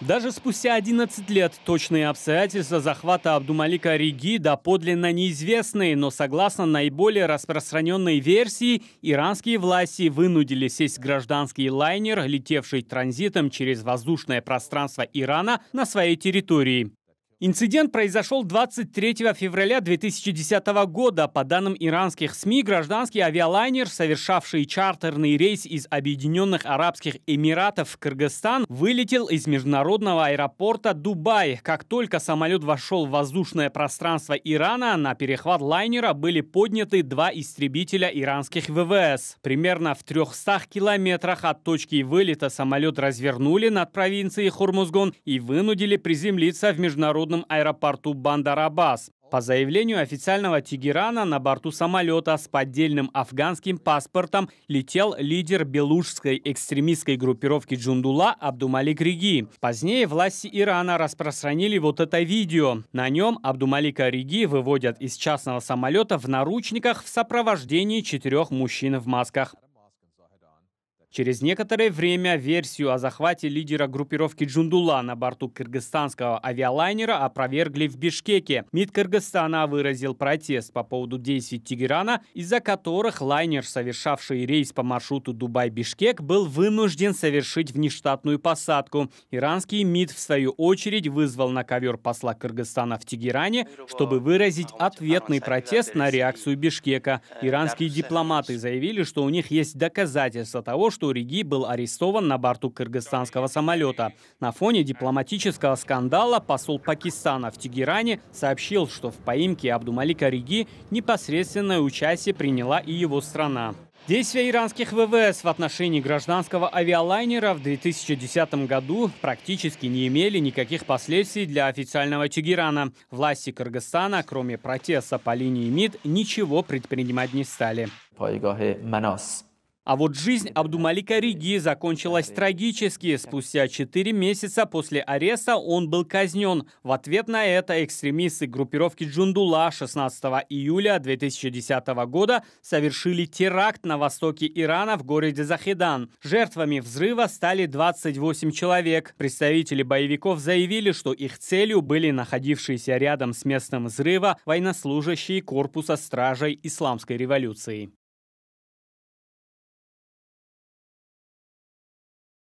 Даже спустя 11 лет точные обстоятельства захвата Абдумалика Риги доподлинно неизвестны, но согласно наиболее распространенной версии, иранские власти вынудили сесть гражданский лайнер, летевший транзитом через воздушное пространство Ирана на своей территории. Инцидент произошел 23 февраля 2010 года. По данным иранских СМИ, гражданский авиалайнер, совершавший чартерный рейс из Объединенных Арабских Эмиратов в Кыргызстан, вылетел из международного аэропорта Дубай. Как только самолет вошел в воздушное пространство Ирана, на перехват лайнера были подняты два истребителя иранских ВВС. Примерно в 300 километрах от точки вылета самолет развернули над провинцией Хурмузгон и вынудили приземлиться в международный международном аэропорту Бандарабас. По заявлению официального Тегерана, на борту самолета с поддельным афганским паспортом летел лидер белужской экстремистской группировки Джундула Абдумалик Риги. Позднее власти Ирана распространили вот это видео. На нем Абдумалика Риги выводят из частного самолета в наручниках в сопровождении четырех мужчин в масках. Через некоторое время версию о захвате лидера группировки Джундула на борту кыргызстанского авиалайнера опровергли в Бишкеке. МИД Кыргызстана выразил протест по поводу действий Тегерана, из-за которых лайнер, совершавший рейс по маршруту Дубай-Бишкек, был вынужден совершить внештатную посадку. Иранский МИД, в свою очередь, вызвал на ковер посла Кыргызстана в Тегеране, чтобы выразить ответный протест на реакцию Бишкека. Иранские дипломаты заявили, что у них есть доказательства того, что что Риги был арестован на борту кыргызстанского самолета. На фоне дипломатического скандала посол Пакистана в Тегеране сообщил, что в поимке Абдумалика Риги непосредственное участие приняла и его страна. Действия иранских ВВС в отношении гражданского авиалайнера в 2010 году практически не имели никаких последствий для официального Тегерана. Власти Кыргызстана, кроме протеста по линии МИД, ничего предпринимать не стали. А вот жизнь Абдумалика Риги закончилась трагически. Спустя 4 месяца после ареста он был казнен. В ответ на это экстремисты группировки Джундула 16 июля 2010 года совершили теракт на востоке Ирана в городе Захидан. Жертвами взрыва стали 28 человек. Представители боевиков заявили, что их целью были находившиеся рядом с местом взрыва военнослужащие корпуса стражей Исламской революции.